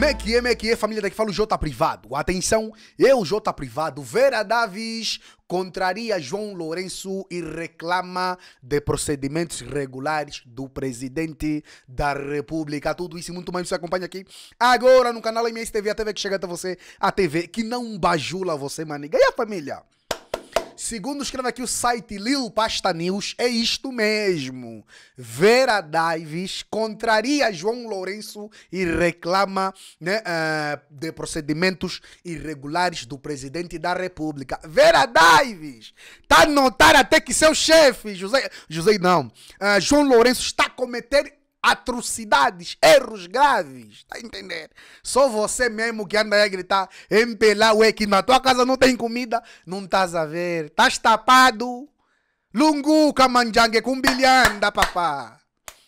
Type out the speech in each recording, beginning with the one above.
Mequie, é é, Mequie, é família daqui fala o Jota tá Privado. Atenção, eu, Jota tá Privado, Vera Davis contraria João Lourenço e reclama de procedimentos regulares do presidente da República. Tudo isso e muito mais você acompanha aqui agora no canal MSTV, a TV que chega até você, a TV que não bajula você, maniga. E a família? Segundo escreve aqui o site Lil Pasta News, é isto mesmo. Vera Davis contraria João Lourenço e reclama né, uh, de procedimentos irregulares do presidente da República. Vera Davis está a notar até que seu chefe, José, José não, uh, João Lourenço está a cometer atrocidades, erros graves. Tá entendendo? Só você mesmo que anda aí a gritar, empelar, ué, que na tua casa não tem comida, não estás a ver. Estás tapado. Lungu, Kamanjangue, cumbilhanda, papá.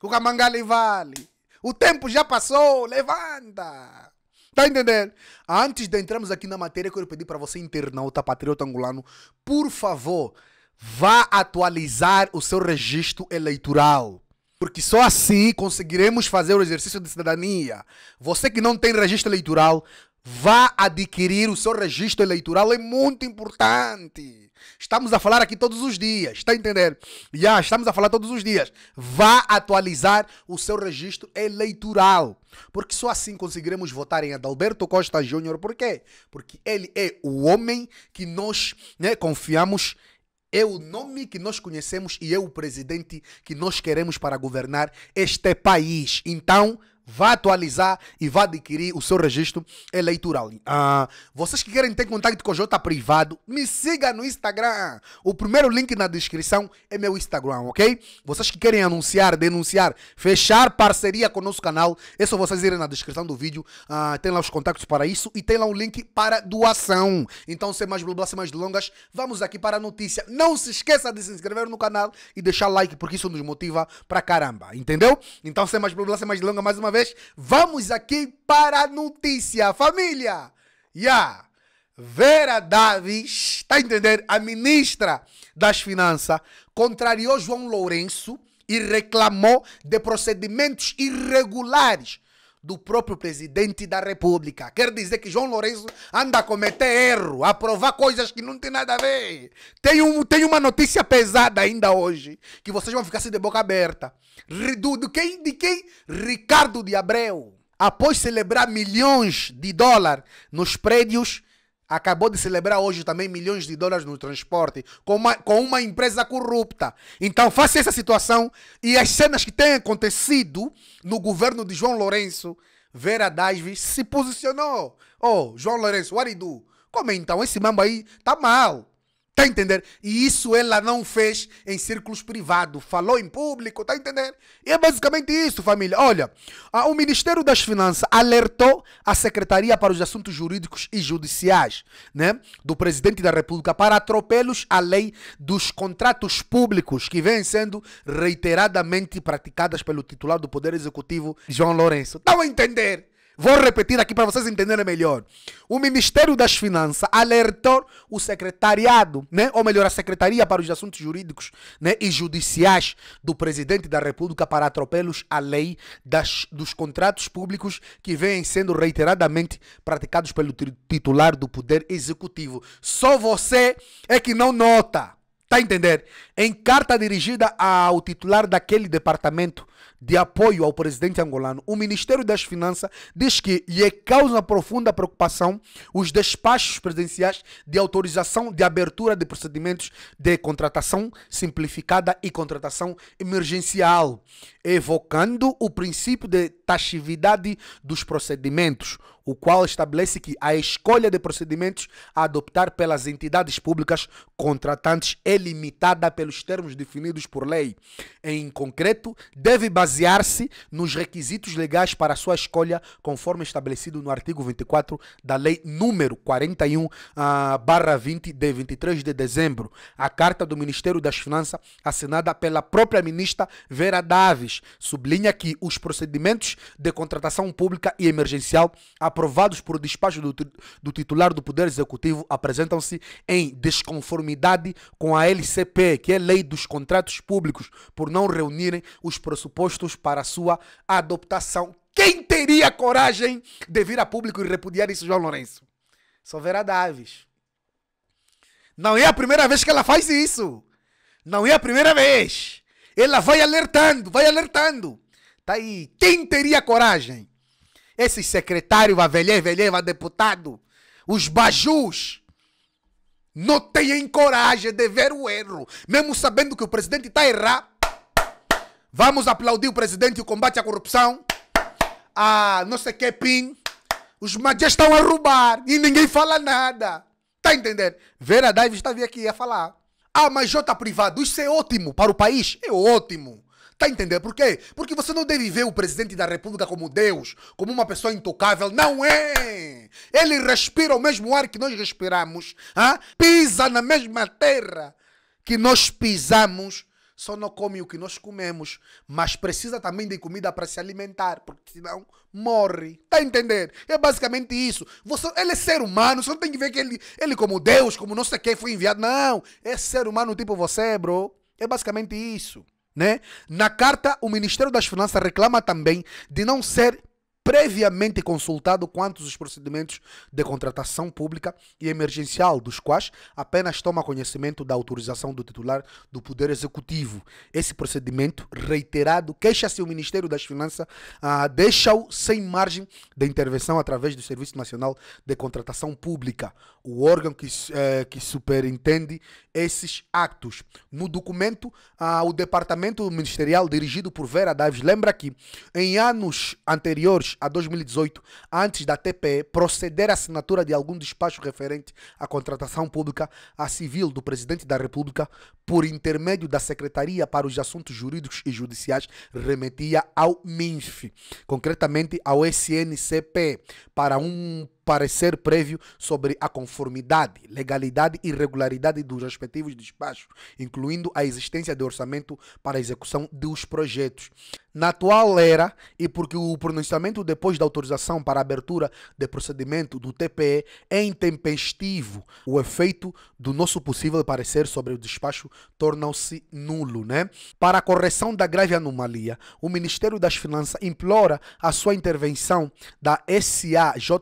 Kukamangali vale. O tempo já passou, levanta. Tá entendendo? Antes de entrarmos aqui na matéria, eu quero pedir para você, internauta, patriota angolano, por favor, vá atualizar o seu registro eleitoral. Porque só assim conseguiremos fazer o exercício de cidadania. Você que não tem registro eleitoral, vá adquirir o seu registro eleitoral, é muito importante. Estamos a falar aqui todos os dias, está entendendo? Já ah, estamos a falar todos os dias. Vá atualizar o seu registro eleitoral, porque só assim conseguiremos votar em Adalberto Costa Júnior. Por quê? Porque ele é o homem que nós né, confiamos é o nome que nós conhecemos e é o presidente que nós queremos para governar este país. Então, vá atualizar e vá adquirir o seu registro eleitoral. Ah, vocês que querem ter contato com o Jota privado, me siga no Instagram. O primeiro link na descrição é meu Instagram, ok? Vocês que querem anunciar, denunciar, fechar parceria com o nosso canal, é só vocês irem na descrição do vídeo. Ah, tem lá os contatos para isso e tem lá um link para doação. Então, sem mais blá blá, sem mais delongas, vamos aqui para a notícia. Não se esqueça de se inscrever no canal e deixar like, porque isso nos motiva pra caramba, entendeu? Então, sem mais blá blá, sem mais delongas, mais uma vez vez, vamos aqui para a notícia, família. Yeah. Vera Davis, está a entender? A ministra das Finanças contrariou João Lourenço e reclamou de procedimentos irregulares do próprio presidente da República. Quer dizer que João Lourenço anda a cometer erro, a provar coisas que não tem nada a ver. Tem, um, tem uma notícia pesada ainda hoje, que vocês vão ficar assim de boca aberta. Do, do quem? De quem? Ricardo de Abreu. Após celebrar milhões de dólares nos prédios acabou de celebrar hoje também milhões de dólares no transporte com uma, com uma empresa corrupta. Então, face essa situação e as cenas que têm acontecido no governo de João Lourenço, Vera Dasvi se posicionou. Oh, João Lourenço, what do? Como então? Esse mambo aí tá mal. Está a entender? E isso ela não fez em círculos privados, falou em público, está a entender? E é basicamente isso, família. Olha, a, o Ministério das Finanças alertou a Secretaria para os Assuntos Jurídicos e Judiciais né, do Presidente da República para atropelos à lei dos contratos públicos que vem sendo reiteradamente praticadas pelo titular do Poder Executivo, João Lourenço. Estão a entender? Vou repetir aqui para vocês entenderem melhor. O Ministério das Finanças alertou o secretariado, né? ou melhor, a Secretaria para os Assuntos Jurídicos né? e Judiciais do Presidente da República para atropelos à lei das, dos contratos públicos que vêm sendo reiteradamente praticados pelo titular do Poder Executivo. Só você é que não nota. Está a entender? Em carta dirigida ao titular daquele departamento de apoio ao presidente angolano, o Ministério das Finanças diz que lhe causa profunda preocupação os despachos presidenciais de autorização de abertura de procedimentos de contratação simplificada e contratação emergencial, evocando o princípio de taxividade dos procedimentos o qual estabelece que a escolha de procedimentos a adoptar pelas entidades públicas contratantes é limitada pelos termos definidos por lei. Em concreto, deve basear-se nos requisitos legais para sua escolha, conforme estabelecido no artigo 24 da Lei número 41 ah, barra 20 de 23 de dezembro, a carta do Ministério das Finanças assinada pela própria ministra Vera Davis, sublinha que os procedimentos de contratação pública e emergencial a aprovados por despacho do, do titular do Poder Executivo apresentam-se em desconformidade com a LCP, que é Lei dos Contratos Públicos, por não reunirem os pressupostos para sua adoptação. Quem teria coragem de vir a público e repudiar isso, João Lourenço? Só Vera Davis. Não é a primeira vez que ela faz isso. Não é a primeira vez. Ela vai alertando, vai alertando. Tá aí. Quem teria coragem? Esses secretários, a velhê, velhê, a deputado, os bajus, não têm coragem de ver o erro. Mesmo sabendo que o presidente está errado, vamos aplaudir o presidente e o combate à corrupção, a não sei que PIN. Os magias estão a roubar e ninguém fala nada. Tá entendendo? Vera Davis estava aqui a falar. Ah, mas J privado, isso é ótimo para o país? É ótimo. Tá entendendo por quê? Porque você não deve ver o presidente da República como Deus, como uma pessoa intocável. Não é! Ele respira o mesmo ar que nós respiramos, hein? pisa na mesma terra que nós pisamos só não come o que nós comemos, mas precisa também de comida para se alimentar, porque senão morre. Tá entendendo? É basicamente isso. Você, ele é ser humano, você não tem que ver que ele, ele como Deus, como não sei quem foi enviado. Não, é ser humano tipo você, bro. É basicamente isso. Né? Na carta, o Ministério das Finanças reclama também de não ser previamente consultado quantos os procedimentos de contratação pública e emergencial, dos quais apenas toma conhecimento da autorização do titular do Poder Executivo. Esse procedimento, reiterado, queixa-se o Ministério das Finanças, ah, deixa-o sem margem de intervenção através do Serviço Nacional de Contratação Pública, o órgão que, eh, que superintende esses actos. No documento, ah, o Departamento Ministerial, dirigido por Vera davis lembra que em anos anteriores a 2018, antes da TPE proceder à assinatura de algum despacho referente à contratação pública a civil do Presidente da República, por intermédio da Secretaria para os Assuntos Jurídicos e Judiciais, remetia ao MINF, concretamente ao SNCP, para um parecer prévio sobre a conformidade, legalidade e regularidade dos respectivos despachos, incluindo a existência de orçamento para a execução dos projetos. Na atual era, e porque o pronunciamento depois da autorização para abertura de procedimento do TPE é intempestivo, o efeito do nosso possível parecer sobre o despacho torna-se nulo. Né? Para a correção da grave anomalia, o Ministério das Finanças implora a sua intervenção da SAJJ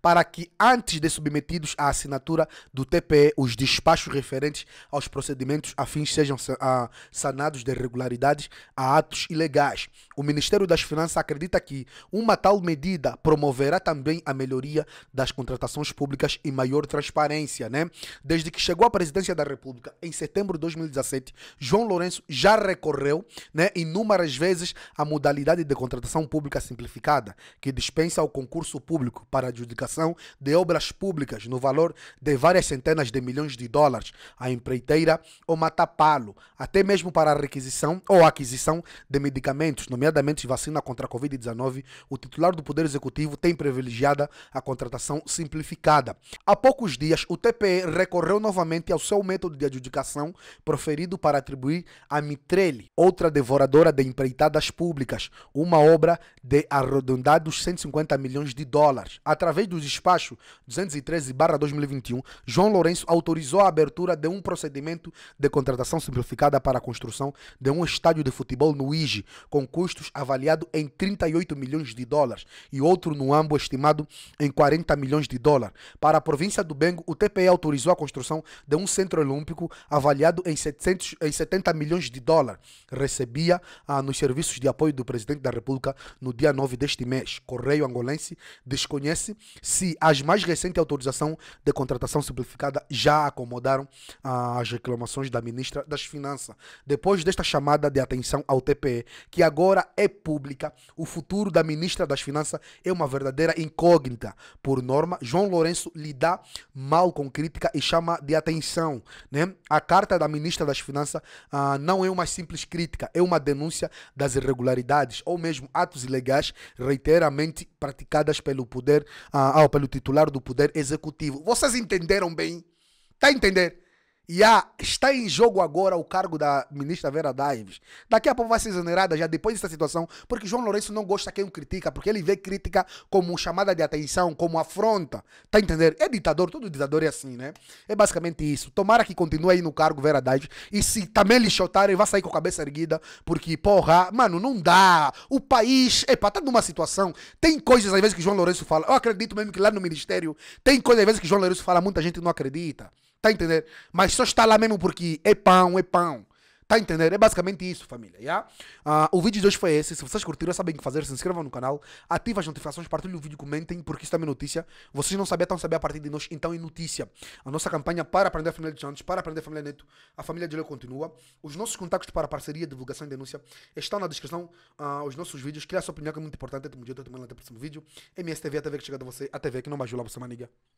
para que, antes de submetidos à assinatura do TPE, os despachos referentes aos procedimentos afins sejam ah, sanados de irregularidades a atos ilegais. O Ministério das Finanças acredita que uma tal medida promoverá também a melhoria das contratações públicas e maior transparência. Né? Desde que chegou à presidência da República, em setembro de 2017, João Lourenço já recorreu né, inúmeras vezes à modalidade de contratação pública simplificada, que dispensa o concurso público para adjudicar adjudicação de obras públicas no valor de várias centenas de milhões de dólares à empreiteira ou matapalo, até mesmo para a requisição ou aquisição de medicamentos, nomeadamente vacina contra a Covid-19, o titular do Poder Executivo tem privilegiada a contratação simplificada. Há poucos dias, o TPE recorreu novamente ao seu método de adjudicação proferido para atribuir a Mitrelli, outra devoradora de empreitadas públicas, uma obra de arredondados 150 milhões de dólares, através através do despacho 213-2021, João Lourenço autorizou a abertura de um procedimento de contratação simplificada para a construção de um estádio de futebol no IGE, com custos avaliado em 38 milhões de dólares e outro no AMBO estimado em 40 milhões de dólares. Para a província do Bengo, o TPE autorizou a construção de um centro olímpico avaliado em, 700, em 70 milhões de dólares. Recebia ah, nos serviços de apoio do presidente da República no dia 9 deste mês. Correio Angolense desconhece se as mais recentes autorizações de contratação simplificada já acomodaram as reclamações da ministra das Finanças. Depois desta chamada de atenção ao TPE, que agora é pública, o futuro da ministra das Finanças é uma verdadeira incógnita. Por norma, João Lourenço lhe dá mal com crítica e chama de atenção. Né? A carta da ministra das Finanças ah, não é uma simples crítica, é uma denúncia das irregularidades ou mesmo atos ilegais reiteradamente praticadas pelo poder. Ah, ao ah, ah, pelo titular do Poder Executivo. Vocês entenderam bem? Está a entender? E a, está em jogo agora o cargo da ministra Vera Dives. Daqui a pouco vai ser exonerada já depois dessa situação, porque João Lourenço não gosta quem o critica, porque ele vê crítica como chamada de atenção, como afronta. Tá entendendo? É ditador, todo ditador é assim, né? É basicamente isso. Tomara que continue aí no cargo Vera Dives. E se também lhe chotarem, vai sair com a cabeça erguida, porque, porra, mano, não dá. O país, epa, tá numa situação. Tem coisas às vezes que João Lourenço fala. Eu acredito mesmo que lá no ministério tem coisas às vezes que João Lourenço fala, muita gente não acredita. Tá entendendo? entender? Mas só está lá mesmo porque é pão, é pão. Tá entendendo? entender? É basicamente isso, família. Yeah? Uh, o vídeo de hoje foi esse. Se vocês curtiram, sabem o que fazer. Se inscrevam no canal, ativem as notificações, partilhem o vídeo, comentem, porque isso também é notícia. Vocês não sabem estão sabem a partir de nós, então é notícia. A nossa campanha para aprender a família de Santos, para aprender a família Neto, a família de Leo continua. Os nossos contactos para parceria, divulgação e denúncia estão na descrição. Uh, os nossos vídeos. Criar sua opinião, que é muito importante. Tamo junto, tamo até o próximo vídeo. MSTV, a TV que chega a você, a TV que não mais lá você, maniga.